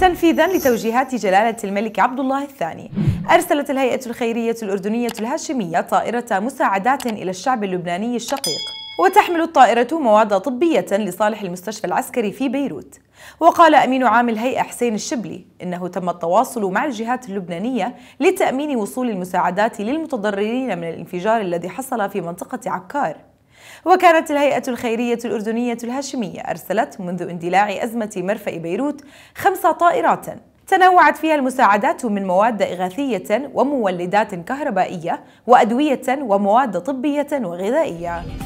تنفيذا لتوجيهات جلالة الملك عبد الله الثاني أرسلت الهيئة الخيرية الأردنية الهاشمية طائرة مساعدات إلى الشعب اللبناني الشقيق وتحمل الطائرة مواد طبية لصالح المستشفى العسكري في بيروت وقال أمين عام الهيئة حسين الشبلي إنه تم التواصل مع الجهات اللبنانية لتأمين وصول المساعدات للمتضررين من الانفجار الذي حصل في منطقة عكار وكانت الهيئة الخيرية الأردنية الهاشمية أرسلت منذ اندلاع أزمة مرفأ بيروت خمس طائرات تنوعت فيها المساعدات من مواد إغاثية ومولدات كهربائية وأدوية ومواد طبية وغذائية